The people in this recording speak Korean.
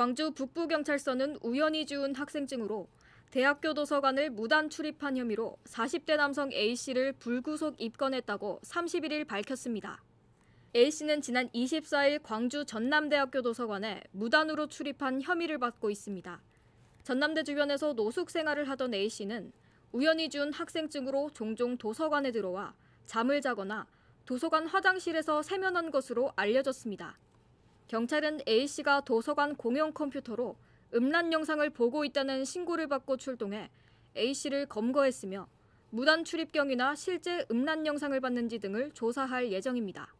광주 북부경찰서는 우연히 지운 학생증으로 대학교 도서관을 무단 출입한 혐의로 40대 남성 A씨를 불구속 입건했다고 31일 밝혔습니다. A씨는 지난 24일 광주 전남대학교 도서관에 무단으로 출입한 혐의를 받고 있습니다. 전남대 주변에서 노숙 생활을 하던 A씨는 우연히 준 학생증으로 종종 도서관에 들어와 잠을 자거나 도서관 화장실에서 세면한 것으로 알려졌습니다. 경찰은 A씨가 도서관 공용 컴퓨터로 음란 영상을 보고 있다는 신고를 받고 출동해 A씨를 검거했으며 무단 출입경이나 실제 음란 영상을 봤는지 등을 조사할 예정입니다.